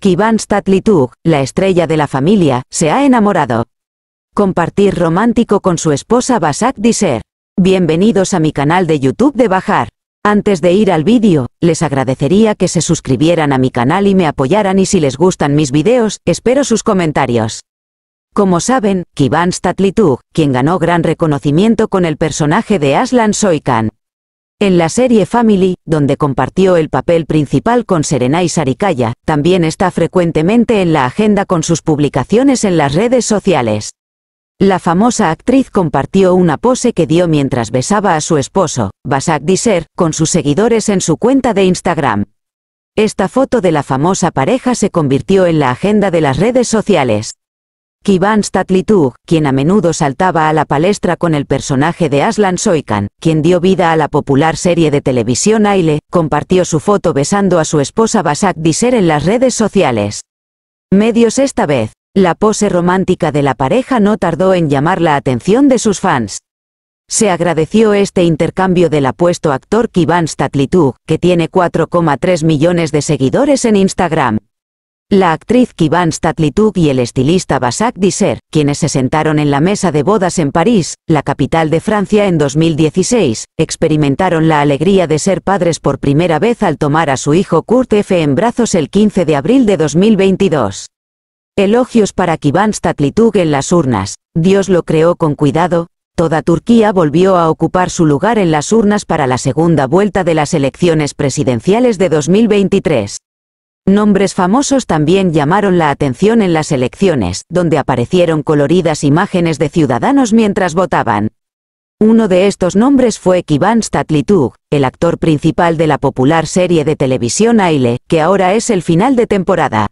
Kivan Statlitug, la estrella de la familia, se ha enamorado. Compartir romántico con su esposa Basak Disser. Bienvenidos a mi canal de YouTube de Bajar. Antes de ir al vídeo, les agradecería que se suscribieran a mi canal y me apoyaran y si les gustan mis videos, espero sus comentarios. Como saben, Kivan Statlitug, quien ganó gran reconocimiento con el personaje de Aslan Soykan, en la serie Family, donde compartió el papel principal con Serenay Sarikaya, también está frecuentemente en la agenda con sus publicaciones en las redes sociales. La famosa actriz compartió una pose que dio mientras besaba a su esposo, Basak Disser, con sus seguidores en su cuenta de Instagram. Esta foto de la famosa pareja se convirtió en la agenda de las redes sociales. Kivan Statlitug, quien a menudo saltaba a la palestra con el personaje de Aslan Soikan, quien dio vida a la popular serie de televisión Aile, compartió su foto besando a su esposa Basak Diser en las redes sociales. Medios esta vez, la pose romántica de la pareja no tardó en llamar la atención de sus fans. Se agradeció este intercambio del apuesto actor Kivan Statlitug, que tiene 4,3 millones de seguidores en Instagram. La actriz Kivan Statlituk y el estilista Basak Disser, quienes se sentaron en la mesa de bodas en París, la capital de Francia en 2016, experimentaron la alegría de ser padres por primera vez al tomar a su hijo Kurt F. en brazos el 15 de abril de 2022. Elogios para Kivan Statlituk en las urnas. Dios lo creó con cuidado, toda Turquía volvió a ocupar su lugar en las urnas para la segunda vuelta de las elecciones presidenciales de 2023. Nombres famosos también llamaron la atención en las elecciones, donde aparecieron coloridas imágenes de ciudadanos mientras votaban. Uno de estos nombres fue Kivan Statlitug, el actor principal de la popular serie de televisión Aile, que ahora es el final de temporada.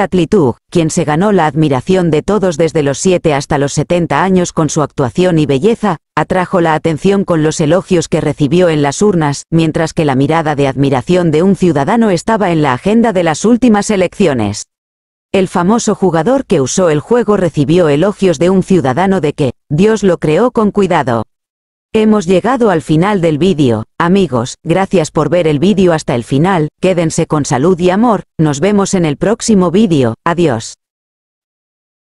Tatlitu, quien se ganó la admiración de todos desde los 7 hasta los 70 años con su actuación y belleza, atrajo la atención con los elogios que recibió en las urnas, mientras que la mirada de admiración de un ciudadano estaba en la agenda de las últimas elecciones. El famoso jugador que usó el juego recibió elogios de un ciudadano de que, Dios lo creó con cuidado. Hemos llegado al final del vídeo, Amigos, gracias por ver el vídeo hasta el final, quédense con salud y amor, nos vemos en el próximo vídeo, adiós.